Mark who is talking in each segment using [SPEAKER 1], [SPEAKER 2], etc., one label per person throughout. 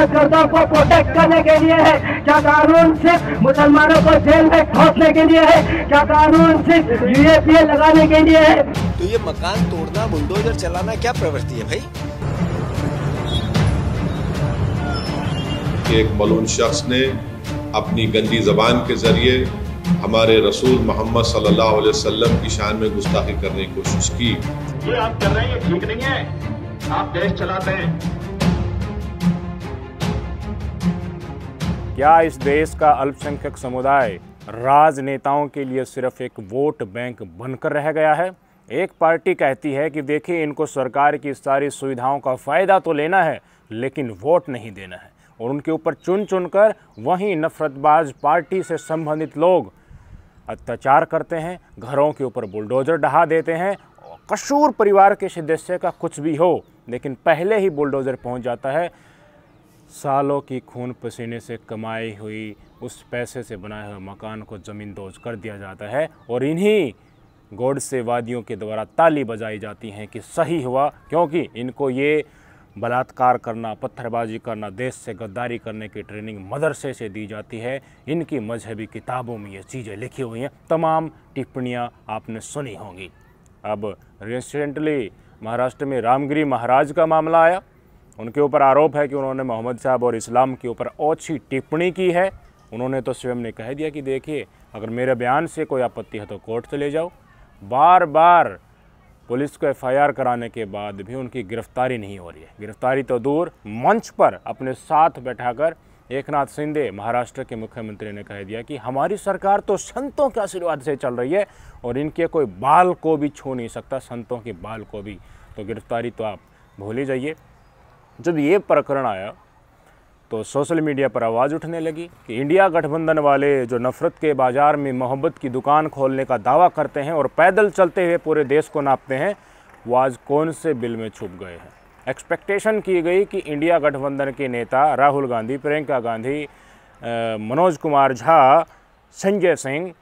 [SPEAKER 1] दहशतगर्दों को प्रोटेक्ट करने के लिए है क्या कानून सिर्फ मुसलमानों को जेल में ठोसने के लिए है क्या कानून सिर्फ यूएपीए लगाने के लिए है तो ये मकान तोड़ना बुलडोजर चलाना क्या प्रवृत्ति है भाई एक बलून शख्स ने अपनी गंदी जबान के जरिए हमारे रसूल मोहम्मद सल्लल्लाहु अलैहि वसल्लम की शान में गुस्ताखी करने की कोशिश की ये आप कर रहे हैं ठीक नहीं है आप देश चलाते हैं क्या इस देश का अल्पसंख्यक समुदाय राजनेताओं के लिए सिर्फ एक वोट बैंक बनकर रह गया है एक पार्टी कहती है कि देखिए इनको सरकार की सारी सुविधाओं का फ़ायदा तो लेना है लेकिन वोट नहीं देना है और उनके ऊपर चुन चुन कर वहीं नफरतबाज पार्टी से संबंधित लोग अत्याचार करते हैं घरों के ऊपर बुलडोजर डहा देते हैं कसूर परिवार के सदस्य का कुछ भी हो लेकिन पहले ही बुलडोजर पहुंच जाता है सालों की खून पसीने से कमाई हुई उस पैसे से बनाए हुए मकान को ज़मीन दोज कर दिया जाता है और इन्हीं गोडसे वादियों के द्वारा ताली बजाई जाती हैं कि सही हुआ क्योंकि इनको ये बलात्कार करना पत्थरबाजी करना देश से गद्दारी करने की ट्रेनिंग मदरसे से दी जाती है इनकी मजहबी किताबों में ये चीज़ें लिखी हुई हैं तमाम टिप्पणियाँ आपने सुनी होंगी अब रिसेंटली महाराष्ट्र में रामगिरी महाराज का मामला आया उनके ऊपर आरोप है कि उन्होंने मोहम्मद साहब और इस्लाम के ऊपर ओछी टिप्पणी की है उन्होंने तो स्वयं ने कह दिया कि देखिए अगर मेरे बयान से कोई आपत्ति है तो कोर्ट चले जाओ बार बार पुलिस को एफआईआर कराने के बाद भी उनकी गिरफ्तारी नहीं हो रही है गिरफ्तारी तो दूर मंच पर अपने साथ बैठाकर एक नाथ शिंदे महाराष्ट्र के मुख्यमंत्री ने कह दिया कि हमारी सरकार तो संतों के आशीर्वाद से चल रही है और इनके कोई बाल को भी छू नहीं सकता संतों के बाल को भी तो गिरफ्तारी तो आप भूल ही जाइए जब ये प्रकरण आया तो सोशल मीडिया पर आवाज़ उठने लगी कि इंडिया गठबंधन वाले जो नफ़रत के बाज़ार में मोहब्बत की दुकान खोलने का दावा करते हैं और पैदल चलते हुए पूरे देश को नापते हैं वो आज कौन से बिल में छुप गए हैं एक्सपेक्टेशन की गई कि इंडिया गठबंधन के नेता राहुल गांधी प्रियंका गांधी मनोज कुमार झा संजय सिंह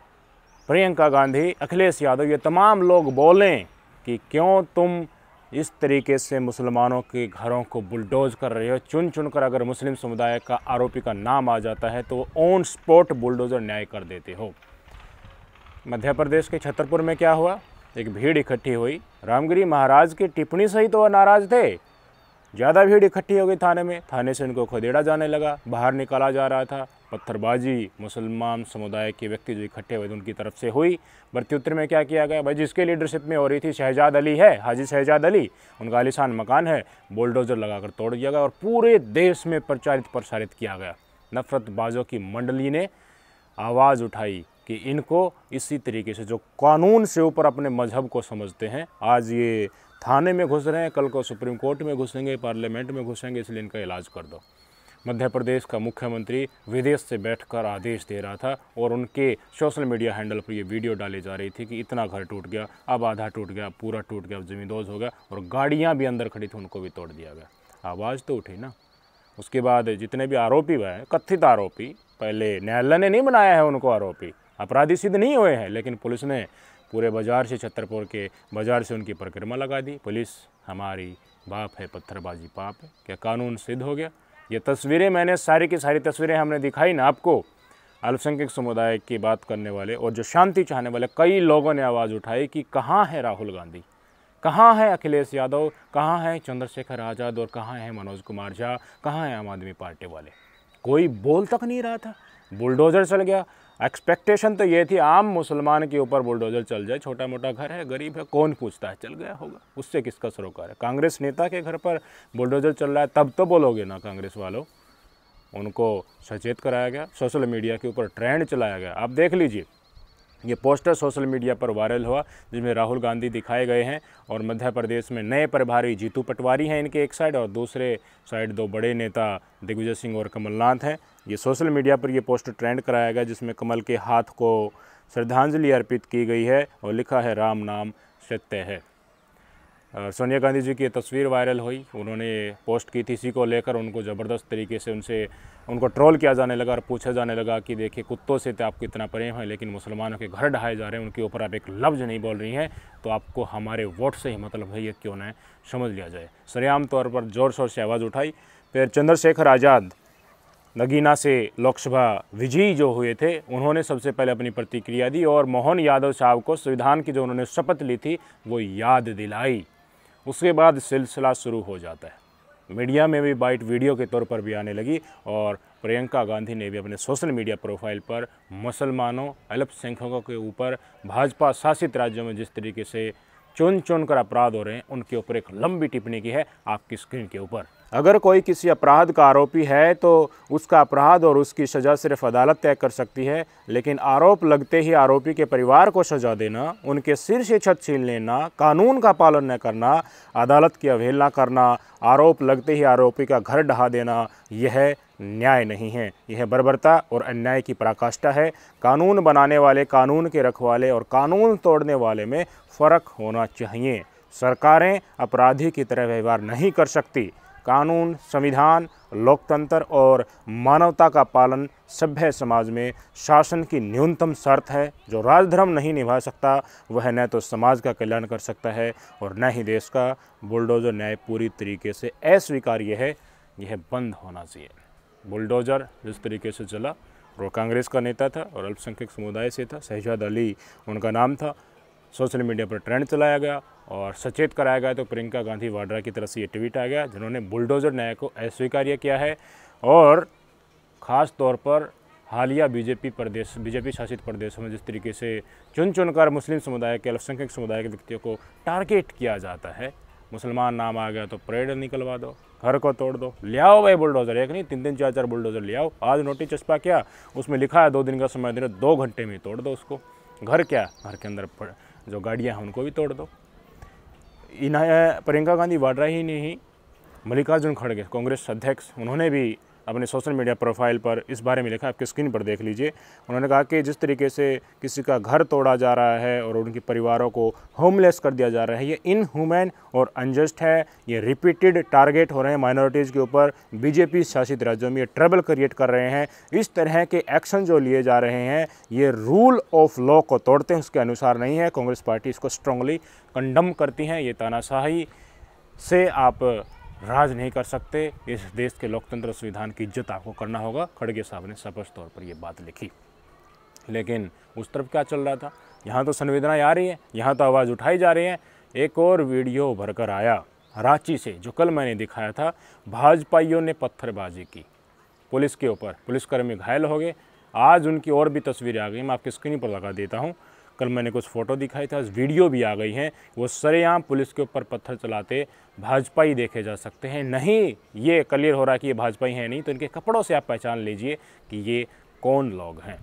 [SPEAKER 1] प्रियंका गांधी अखिलेश यादव ये तमाम लोग बोलें कि क्यों तुम इस तरीके से मुसलमानों के घरों को बुलडोज कर रहे हो चुन चुन कर अगर मुस्लिम समुदाय का आरोपी का नाम आ जाता है तो वो ऑन स्पॉट बुलडोज़र न्याय कर देते हो मध्य प्रदेश के छतरपुर में क्या हुआ एक भीड़ इकट्ठी हुई रामगिरी महाराज की टिप्पणी से ही तो वह नाराज़ थे ज़्यादा भीड़ इकट्ठी हो गई थाने में थाने से उनको खदेड़ा जाने लगा बाहर निकाला जा रहा था पत्थरबाजी मुसलमान समुदाय के व्यक्ति जो इकट्ठे हुए थे उनकी तरफ से हुई प्रत्युत्तर में क्या किया गया भाई जिसके लीडरशिप में हो रही थी शहजाद अली है हाजी शहजाद अली उनका आलिशान मकान है बुलडोजर लगाकर तोड़ दिया गया और पूरे देश में प्रचारित प्रसारित किया गया नफरतबाजों की मंडली ने आवाज़ उठाई कि इनको इसी तरीके से जो कानून से ऊपर अपने मजहब को समझते हैं आज ये थाने में घुस रहे हैं कल को सुप्रीम कोर्ट में घुसेंगे पार्लियामेंट में घुसेंगे इसलिए इनका इलाज कर दो मध्य प्रदेश का मुख्यमंत्री विदेश से बैठकर आदेश दे रहा था और उनके सोशल मीडिया हैंडल पर ये वीडियो डाली जा रही थी कि इतना घर टूट गया अब आधा टूट गया पूरा टूट गया अब जमींदोज हो गया और गाड़ियाँ भी अंदर खड़ी थी उनको भी तोड़ दिया गया आवाज़ तो उठी ना उसके बाद जितने भी आरोपी हुए कथित आरोपी पहले न्यायालय ने नहीं बनाया है उनको आरोपी अपराधी सिद्ध नहीं हुए हैं लेकिन पुलिस ने पूरे बाज़ार से छतरपुर के बाज़ार से उनकी परिक्रमा लगा दी पुलिस हमारी बाप है पत्थरबाजी पाप है क्या कानून सिद्ध हो गया ये तस्वीरें मैंने सारी की सारी तस्वीरें हमने दिखाई ना आपको अल्पसंख्यक समुदाय की बात करने वाले और जो शांति चाहने वाले कई लोगों ने आवाज़ उठाई कि कहाँ है राहुल गांधी कहाँ है अखिलेश यादव कहाँ है चंद्रशेखर आज़ाद और कहाँ है मनोज कुमार झा कहाँ है आम आदमी पार्टी वाले कोई बोल तक नहीं रहा था बुलडोज़र चल गया एक्सपेक्टेशन तो ये थी आम मुसलमान के ऊपर बुलडोज़र चल जाए छोटा मोटा घर है गरीब है कौन पूछता है चल गया होगा उससे किसका सरोकार है कांग्रेस नेता के घर पर बुलडोज़र चल रहा है तब तो बोलोगे ना कांग्रेस वालों उनको सचेत कराया गया सोशल मीडिया के ऊपर ट्रेंड चलाया गया आप देख लीजिए ये पोस्टर सोशल मीडिया पर वायरल हुआ जिसमें राहुल गांधी दिखाए गए हैं और मध्य प्रदेश में नए प्रभारी जीतू पटवारी हैं इनके एक साइड और दूसरे साइड दो बड़े नेता दिग्विजय सिंह और कमलनाथ हैं ये सोशल मीडिया पर ये पोस्टर ट्रेंड कराया गया जिसमें कमल के हाथ को श्रद्धांजलि अर्पित की गई है और लिखा है राम नाम सत्य है सोनिया गांधी जी की तस्वीर वायरल हुई उन्होंने पोस्ट की थी इसी को लेकर उनको ज़बरदस्त तरीके से उनसे उनको ट्रोल किया जाने लगा और पूछा जाने लगा कि देखिए कुत्तों से तो आपको इतना प्रेम है लेकिन मुसलमानों के घर ढहाए जा रहे हैं उनके ऊपर आप एक लफ्ज़ नहीं बोल रही हैं तो आपको हमारे वोट से ही मतलब है ये क्यों ना समझ लिया जाए सरेआम तौर पर ज़ोर शोर से आवाज़ उठाई फिर चंद्रशेखर आज़ाद नगीना से लोकसभा विजयी जो हुए थे उन्होंने सबसे पहले अपनी प्रतिक्रिया दी और मोहन यादव साहब को संविधान की जो उन्होंने शपथ ली थी वो याद दिलाई उसके बाद सिलसिला शुरू हो जाता है मीडिया में भी बाइट वीडियो के तौर पर भी आने लगी और प्रियंका गांधी ने भी अपने सोशल मीडिया प्रोफाइल पर मुसलमानों अल्पसंख्यकों के ऊपर भाजपा शासित राज्यों में जिस तरीके से चुन चुन कर अपराध हो रहे हैं उनके ऊपर एक लंबी टिप्पणी की है आपकी स्क्रीन के ऊपर अगर कोई किसी अपराध का आरोपी है तो उसका अपराध और उसकी सज़ा सिर्फ अदालत तय कर सकती है लेकिन आरोप लगते ही आरोपी के परिवार को सज़ा देना उनके सिर से छत छीन लेना कानून का पालन न करना अदालत की अवहेलना करना आरोप लगते ही आरोपी का घर ढहा देना यह न्याय नहीं है यह बर्बरता और अन्याय की पराकाष्ठा है कानून बनाने वाले कानून के रखवाले और कानून तोड़ने वाले में फ़र्क होना चाहिए सरकारें अपराधी की तरह व्यवहार नहीं कर सकती कानून संविधान लोकतंत्र और मानवता का पालन सभ्य समाज में शासन की न्यूनतम शर्त है जो राजधर्म नहीं निभा सकता वह न तो समाज का कल्याण कर सकता है और न ही देश का बुलडोज़र न्याय पूरी तरीके से अस्वीकार्य है यह बंद होना चाहिए बुलडोज़र जिस तरीके से चला और कांग्रेस का नेता था और अल्पसंख्यक समुदाय से था शहजाद अली उनका नाम था सोशल मीडिया पर ट्रेंड चलाया गया और सचेत कराया गया तो प्रियंका गांधी वाड्रा की तरफ से ये ट्वीट आ गया जिन्होंने बुलडोजर न्याय को अस्वीकार्य किया है और ख़ास तौर पर हालिया बीजेपी प्रदेश बीजेपी शासित प्रदेशों में जिस तरीके से चुन चुनकर मुस्लिम समुदाय के अल्पसंख्यक समुदाय के व्यक्तियों को टारगेट किया जाता है मुसलमान नाम आ गया तो परेड निकलवा दो घर को तोड़ दो ले आओ भाई बुलडोज़र एक नहीं तीन दिन चार चार बुलडोज़र ले आओ आज नोटिस चस्पा क्या उसमें लिखा है दो दिन का समय दे दो घंटे में तोड़ दो उसको घर क्या घर के अंदर जो गाड़ियाँ हैं उनको भी तोड़ दो इन्हें प्रियंका गांधी वाड्रा ही नहीं मल्लिकार्जुन खड़गे कांग्रेस अध्यक्ष उन्होंने भी अपने सोशल मीडिया प्रोफाइल पर इस बारे में लिखा आपके स्क्रीन पर देख लीजिए उन्होंने कहा कि जिस तरीके से किसी का घर तोड़ा जा रहा है और उनके परिवारों को होमलेस कर दिया जा रहा है ये इनह्यूमैन और अनजस्ट है ये रिपीटेड टारगेट हो रहे हैं माइनॉरिटीज़ के ऊपर बीजेपी शासित राज्यों में ये ट्रबल क्रिएट कर रहे हैं इस तरह के एक्शन जो लिए जा रहे हैं ये रूल ऑफ लॉ को तोड़ते हैं उसके अनुसार नहीं है कांग्रेस पार्टी इसको स्ट्रांगली कंडम करती हैं ये तानाशाही से आप राज नहीं कर सकते इस देश के लोकतंत्र संविधान की इज्जत आपको करना होगा खड़गे साहब ने स्पष्ट तौर पर ये बात लिखी लेकिन उस तरफ क्या चल रहा था यहाँ तो संवेदनाएँ आ रही हैं यहाँ तो आवाज़ उठाई जा रही है एक और वीडियो उभर कर आया रांची से जो कल मैंने दिखाया था भाजपाइयों ने पत्थरबाजी की पुलिस के ऊपर पुलिसकर्मी घायल हो गए आज उनकी और भी तस्वीरें आ गई मैं आपकी स्क्रीन पर लगा देता हूँ कल मैंने कुछ फ़ोटो दिखाई था वीडियो भी आ गई हैं वो सरेआम पुलिस के ऊपर पत्थर चलाते भाजपा ही देखे जा सकते हैं नहीं ये क्लियर हो रहा है कि ये भाजपाई है नहीं तो इनके कपड़ों से आप पहचान लीजिए कि ये कौन लोग हैं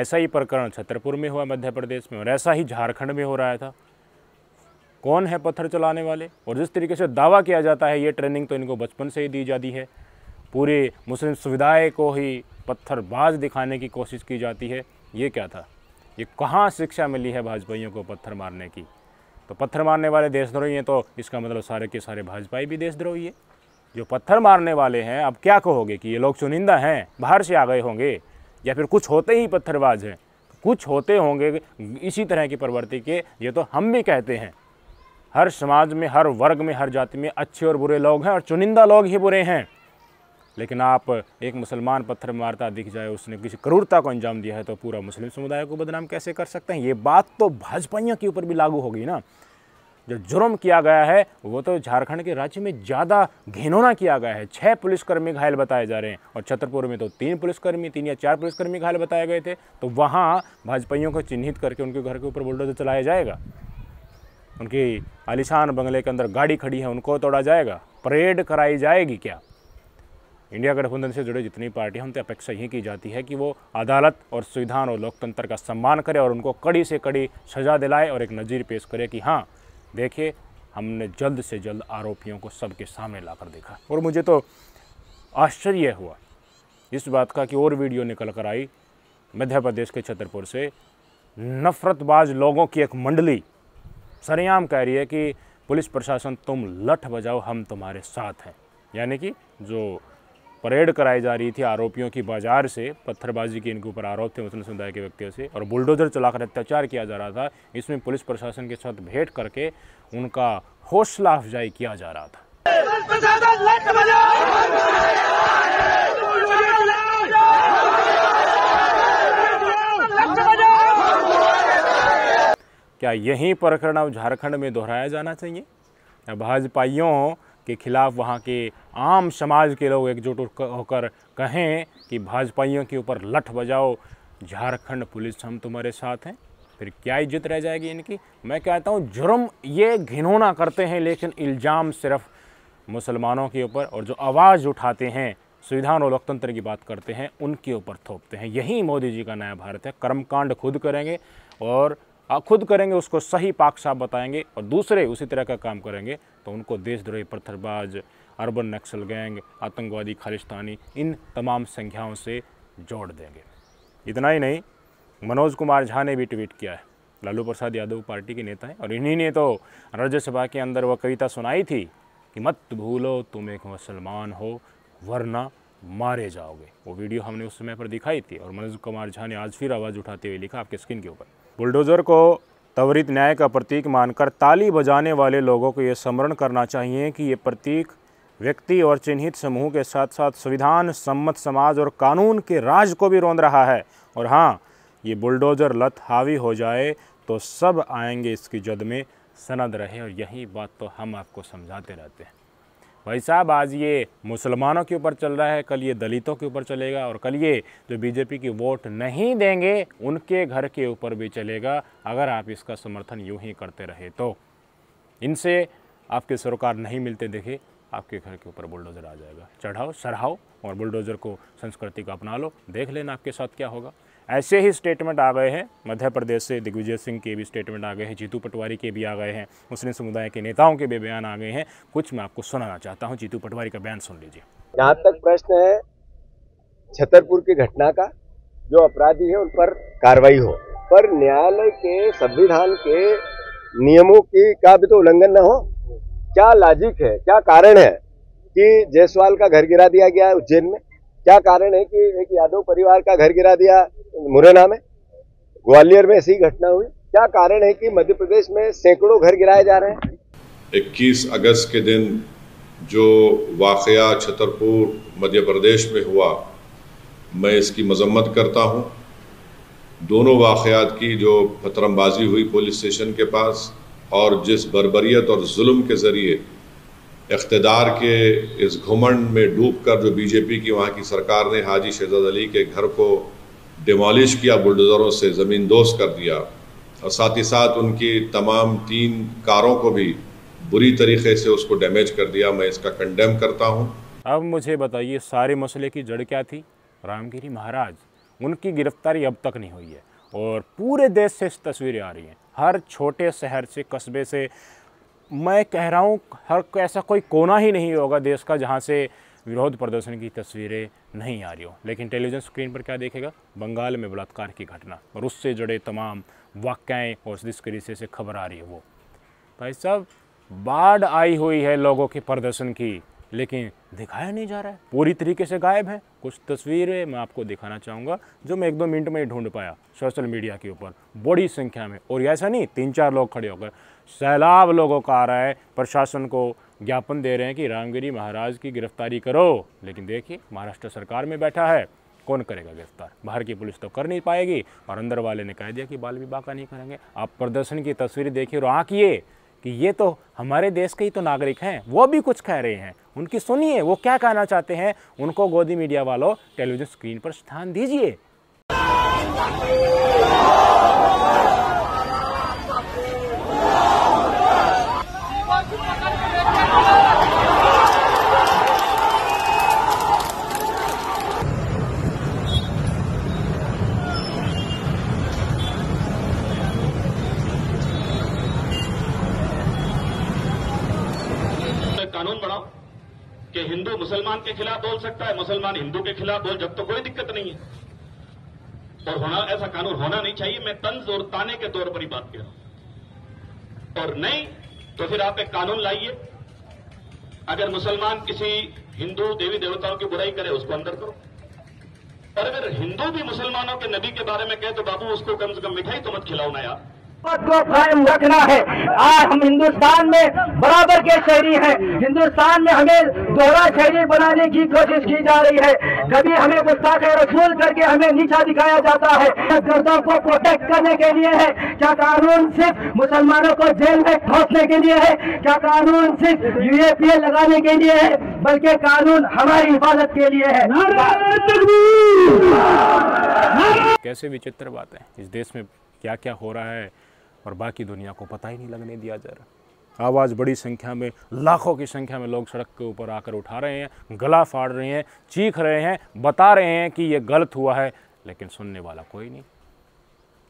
[SPEAKER 1] ऐसा ही प्रकरण छतरपुर में हुआ मध्य प्रदेश में और ऐसा ही झारखंड में हो रहा था कौन है पत्थर चलाने वाले और जिस तरीके से दावा किया जाता है ये ट्रेनिंग तो इनको बचपन से ही दी जाती है पूरे मुस्लिम समुदाय को ही पत्थरबाज दिखाने की कोशिश की जाती है ये क्या था ये कहाँ शिक्षा मिली है भाजपाइयों को पत्थर मारने की तो पत्थर मारने वाले देशद्रोही हैं तो इसका मतलब सारे के सारे भाजपाई भी देशद्रोही है जो पत्थर मारने वाले हैं अब क्या कहोगे कि ये लोग चुनिंदा हैं बाहर से आ गए होंगे या फिर कुछ होते ही पत्थरबाज हैं कुछ होते होंगे इसी तरह की प्रवृत्ति के ये तो हम भी कहते हैं हर समाज में हर वर्ग में हर जाति में अच्छे और बुरे लोग हैं और चुनिंदा लोग ही बुरे हैं लेकिन आप एक मुसलमान पत्थर मारता दिख जाए उसने किसी क्रूरता को अंजाम दिया है तो पूरा मुस्लिम समुदाय को बदनाम कैसे कर सकते हैं ये बात तो भाजपाइयों के ऊपर भी लागू होगी ना जो जुर्म किया गया है वो तो झारखंड के राज्य में ज़्यादा घिनौना किया गया है छः पुलिसकर्मी घायल बताए जा रहे हैं और छतरपुर में तो तीन पुलिसकर्मी तीन या चार पुलिसकर्मी घायल बताए गए थे तो वहाँ भाजपाइयों को चिन्हित करके उनके घर के ऊपर बुलडोजर चलाया जाएगा उनकी आलिशान बंगले के अंदर गाड़ी खड़ी है उनको तोड़ा जाएगा परेड कराई जाएगी क्या इंडिया गठबंधन से जुड़े जितनी पार्टियां उनसे तो अपेक्षा यही की जाती है कि वो अदालत और संविधान और लोकतंत्र का सम्मान करें और उनको कड़ी से कड़ी सजा दिलाए और एक नज़ीर पेश करे कि हाँ देखिए हमने जल्द से जल्द आरोपियों को सबके सामने लाकर देखा और मुझे तो आश्चर्य हुआ इस बात का कि और वीडियो निकल कर आई मध्य प्रदेश के छतरपुर से नफरतबाज लोगों की एक मंडली सरेआम कह रही है कि पुलिस प्रशासन तुम लठ बजाओ हम तुम्हारे साथ हैं यानी कि जो परेड कराई जा रही थी आरोपियों की बाजार से पत्थरबाजी के इनके ऊपर आरोप थे मुस्लिम समुदाय के व्यक्तियों से और बुलडोजर चलाकर अत्याचार किया जा रहा था इसमें पुलिस प्रशासन के साथ भेंट करके उनका हौसला अफजाई किया जा रहा था क्या यही प्रकरण अब झारखंड में दोहराया जाना चाहिए भाजपाइयों के खिलाफ वहाँ के आम समाज के लोग एकजुट होकर कहें कि भाजपाइयों के ऊपर लठ बजाओ झारखंड पुलिस हम तुम्हारे साथ हैं फिर क्या इज्जत रह जाएगी इनकी मैं कहता हूँ जुर्म ये घिनौना करते हैं लेकिन इल्ज़ाम सिर्फ मुसलमानों के ऊपर और जो आवाज़ उठाते हैं संविधान और लोकतंत्र की बात करते हैं उनके ऊपर थोपते हैं यही मोदी जी का नया भारत है कर्मकांड खुद करेंगे और खुद करेंगे उसको सही पाक साफ बताएंगे और दूसरे उसी तरह का काम करेंगे तो उनको देशद्रोही पत्थरबाज अर्बन नक्सल गैंग आतंकवादी खालिस्तानी इन तमाम संख्याओं से जोड़ देंगे इतना ही नहीं मनोज कुमार झा ने भी ट्वीट किया है लालू प्रसाद यादव पार्टी के नेता हैं और इन्हीं ने तो राज्यसभा के अंदर वह कविता सुनाई थी कि मत भूलो तुम एक मुसलमान हो वरना मारे जाओगे वो वीडियो हमने उस समय पर दिखाई थी और मनोज कुमार झा ने आज फिर आवाज़ उठाते हुए लिखा आपके स्क्रीन के ऊपर बुलडोज़र को त्वरित न्याय का प्रतीक मानकर ताली बजाने वाले लोगों को ये स्मरण करना चाहिए कि ये प्रतीक व्यक्ति और चिन्हित समूह के साथ साथ संविधान सम्मत समाज और कानून के राज को भी रोंद रहा है और हाँ ये बुलडोज़र लत हावी हो जाए तो सब आएंगे इसकी जद में सनद रहे और यही बात तो हम आपको समझाते रहते हैं भाई साहब आज ये मुसलमानों के ऊपर चल रहा है कल ये दलितों के ऊपर चलेगा और कल ये जो बीजेपी की वोट नहीं देंगे उनके घर के ऊपर भी चलेगा अगर आप इसका समर्थन यूं ही करते रहे तो इनसे आपके सरोकार नहीं मिलते देखे आपके घर के ऊपर बुलडोज़र आ जाएगा चढ़ाओ सराहाओ और बुलडोज़र को संस्कृति को अपना लो देख लेना आपके साथ क्या होगा ऐसे ही स्टेटमेंट आ गए हैं मध्य प्रदेश से दिग्विजय सिंह के भी स्टेटमेंट आ गए हैं जीतू पटवारी के भी आ गए हैं मुस्लिम समुदाय के नेताओं के भी बयान आ गए हैं कुछ मैं आपको सुनाना चाहता हूँ जीतू पटवारी का बयान सुन लीजिए यहाँ तक प्रश्न है छतरपुर की घटना का जो अपराधी है उन पर कार्रवाई हो पर न्यायालय के संविधान के नियमों की का भी तो उल्लंघन न हो क्या लॉजिक है क्या कारण है कि जयसवाल का घर गिरा दिया गया उज्जैन में क्या कारण है कि एक यादव परिवार का घर गिरा दिया मुरैना में ग्वालियर में ऐसी घटना हुई क्या कारण है कि मध्य प्रदेश में सैकड़ों घर गिराए जा रहे हैं 21 अगस्त के दिन जो वाकया छतरपुर मध्य प्रदेश में हुआ मैं इसकी मजम्मत करता हूं दोनों वाकयात की जो पथरमबाजी हुई पुलिस स्टेशन के पास और जिस बरबरीत और जुल्म के ज़रिए इकतदार के इस घुमंड में डूब कर जो बीजेपी की वहाँ की सरकार ने हाजी शहजाद अली के घर को डिमोलिश किया बुलडोज़रों से ज़मीन दोस्त कर दिया और साथ ही साथ उनकी तमाम तीन कारों को भी बुरी तरीके से उसको डैमेज कर दिया मैं इसका कंडेम करता हूँ अब मुझे बताइए सारे मसले की जड़ क्या थी रामगिरी महाराज उनकी गिरफ्तारी अब तक नहीं हुई है और पूरे देश से तस्वीरें आ रही हैं हर छोटे शहर से कस्बे से मैं कह रहा हूँ हर ऐसा कोई कोना ही नहीं होगा देश का जहाँ से विरोध प्रदर्शन की तस्वीरें नहीं आ रही हो लेकिन टेलीविज़न स्क्रीन पर क्या देखेगा बंगाल में बलात्कार की घटना और उससे जुड़े तमाम वाक्याएँ और जिस तरीके से खबर आ रही है वो भाई साहब बाढ़ आई हुई है लोगों के प्रदर्शन की लेकिन दिखाया नहीं जा रहा है पूरी तरीके से गायब है कुछ तस्वीरें मैं आपको दिखाना चाहूँगा जो मैं एक दो मिनट में ही ढूंढ पाया सोशल मीडिया के ऊपर बड़ी संख्या में और ऐसा नहीं तीन चार लोग खड़े होकर सैलाब लोगों का आ रहा है प्रशासन को ज्ञापन दे रहे हैं कि रामगिरी महाराज की गिरफ्तारी करो लेकिन देखिए महाराष्ट्र सरकार में बैठा है कौन करेगा गिरफ्तार बाहर की पुलिस तो कर नहीं पाएगी और अंदर वाले ने कह दिया कि बाल विवाह का नहीं करेंगे आप प्रदर्शन की तस्वीरें देखिए और आँखिए कि ये तो हमारे देश के ही तो नागरिक हैं वो भी कुछ कह रहे हैं उनकी सुनिए वो क्या कहना चाहते हैं उनको गोदी मीडिया वालों टेलीविजन स्क्रीन पर स्थान दीजिए कि हिंदू मुसलमान के खिलाफ बोल सकता है मुसलमान हिंदू के खिलाफ बोल जब तो कोई दिक्कत नहीं है और होना ऐसा कानून होना नहीं चाहिए मैं तंज और ताने के तौर पर ही बात कह रहा हूं और नहीं तो फिर आप एक कानून लाइए अगर मुसलमान किसी हिंदू देवी देवताओं की बुराई करे उसको अंदर करो और अगर हिंदू भी मुसलमानों के नबी के बारे में कहे तो बाबू उसको कम से कम मिठाई तो मत खिलाओ ना यार को कायम रखना है आज हम हिंदुस्तान में बराबर के शहरी हैं हिंदुस्तान में हमें दोहरा शहरी बनाने की कोशिश की जा रही है कभी हमें के रसूल करके हमें नीचा दिखाया जाता है गर्दों को प्रोटेक्ट करने के लिए है क्या कानून सिर्फ मुसलमानों को जेल में फंसने के लिए है क्या कानून सिर्फ यूएपीए लगाने के लिए है बल्कि कानून हमारी हिफाजत के लिए है कैसे विचित्र बात है इस देश में क्या क्या हो रहा है और बाकी दुनिया को पता ही नहीं लगने दिया जा रहा आवाज़ बड़ी संख्या में लाखों की संख्या में लोग सड़क के ऊपर आकर उठा रहे हैं गला फाड़ रहे हैं चीख रहे हैं बता रहे हैं कि ये गलत हुआ है लेकिन सुनने वाला कोई नहीं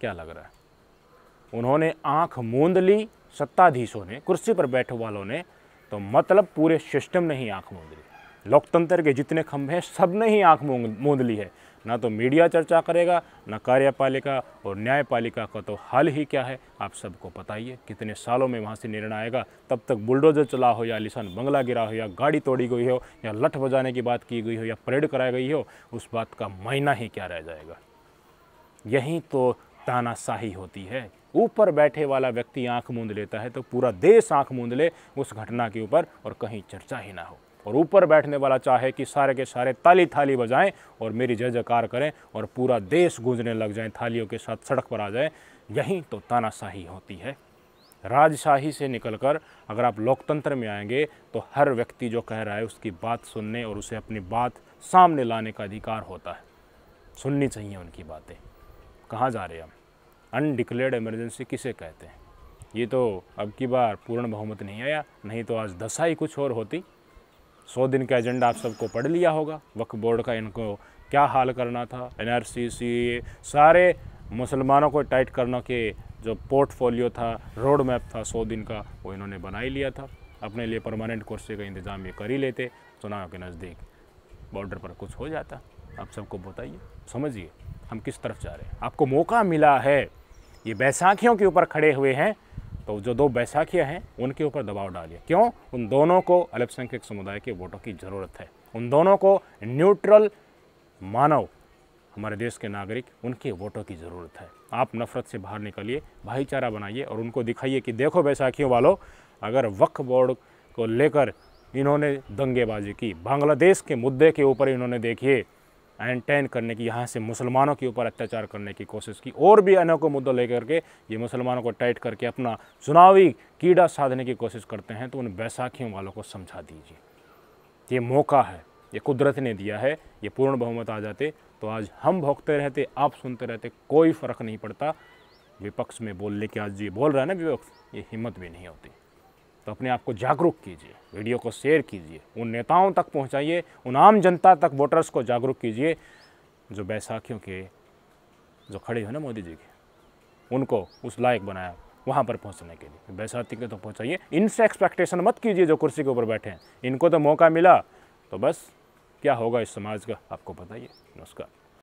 [SPEAKER 1] क्या लग रहा है उन्होंने आंख मूंद ली सत्ताधीशों ने कुर्सी पर बैठे वालों ने तो मतलब पूरे सिस्टम ने ही आंख मूंद ली लोकतंत्र के जितने खंभे हैं सब ने ही आंख मूंद ली है ना तो मीडिया चर्चा करेगा ना कार्यपालिका और न्यायपालिका का तो हाल ही क्या है आप सबको पता ही है कितने सालों में वहाँ से निर्णय आएगा तब तक बुलडोजर चला हो या लिसन बंगला गिरा हो या गाड़ी तोड़ी गई हो या लठ बजाने की बात की गई हो या परेड कराई गई हो उस बात का मायना ही क्या रह जाएगा यही तो तानाशाही होती है ऊपर बैठे वाला व्यक्ति आंख मूंद लेता है तो पूरा देश आंख मूंद ले उस घटना के ऊपर और कहीं चर्चा ही ना हो और ऊपर बैठने वाला चाहे कि सारे के सारे ताली थाली बजाएं और मेरी जय जयकार करें और पूरा देश गूंजने लग जाए थालियों के साथ सड़क पर आ जाए यहीं तो तानाशाही होती है राजशाही से निकलकर अगर आप लोकतंत्र में आएंगे तो हर व्यक्ति जो कह रहा है उसकी बात सुनने और उसे अपनी बात सामने लाने का अधिकार होता है सुननी चाहिए उनकी बातें कहाँ जा रहे हैं हम अनडिक्लेयर्ड इमरजेंसी किसे कहते हैं ये तो अब की बार पूर्ण बहुमत नहीं आया नहीं तो आज दशा ही कुछ और होती सौ दिन का एजेंडा आप सबको पढ़ लिया होगा वक्फ बोर्ड का इनको क्या हाल करना था एन आर सी सी सारे मुसलमानों को टाइट करने के जो पोर्टफोलियो था रोड मैप था सौ दिन का वो इन्होंने बना ही लिया था अपने लिए परमानेंट कुर्सी का इंतज़ाम ये कर ही लेते चुनाव के नज़दीक बॉर्डर पर कुछ हो जाता आप सबको बताइए समझिए हम किस तरफ जा रहे हैं आपको मौका मिला है ये बैसाखियों के ऊपर खड़े हुए हैं तो जो दो बैसाखियाँ हैं उनके ऊपर दबाव डालिए क्यों उन दोनों को अल्पसंख्यक समुदाय के वोटों की ज़रूरत है उन दोनों को न्यूट्रल मानव हमारे देश के नागरिक उनके वोटों की ज़रूरत है आप नफरत से बाहर निकलिए भाईचारा बनाइए और उनको दिखाइए कि देखो बैसाखियों वालों अगर वक्फ बोर्ड को लेकर इन्होंने दंगेबाजी की बांग्लादेश के मुद्दे के ऊपर इन्होंने देखिए एंड टेन करने की यहाँ से मुसलमानों के ऊपर अत्याचार करने की कोशिश की और भी अनेकों मुद्दों लेकर के ये मुसलमानों को टाइट करके अपना चुनावी कीड़ा साधने की कोशिश करते हैं तो उन बैसाखियों वालों को समझा दीजिए ये मौका है ये कुदरत ने दिया है ये पूर्ण बहुमत आ जाते तो आज हम भोगते रहते आप सुनते रहते कोई फ़र्क नहीं पड़ता विपक्ष में बोलने की आज ये बोल रहा है ना विपक्ष ये हिम्मत भी नहीं होती तो अपने आप को जागरूक कीजिए वीडियो को शेयर कीजिए उन नेताओं तक पहुंचाइए उन आम जनता तक वोटर्स को जागरूक कीजिए जो बैसाखियों के जो खड़े हैं ना मोदी जी के उनको उस लायक बनाया वहाँ पर पहुँचने के लिए बैसाखी के तो पहुँचाइए इनसे एक्सपेक्टेशन मत कीजिए जो कुर्सी के ऊपर बैठे हैं इनको तो मौका मिला तो बस क्या होगा इस समाज का आपको बताइए नमस्कार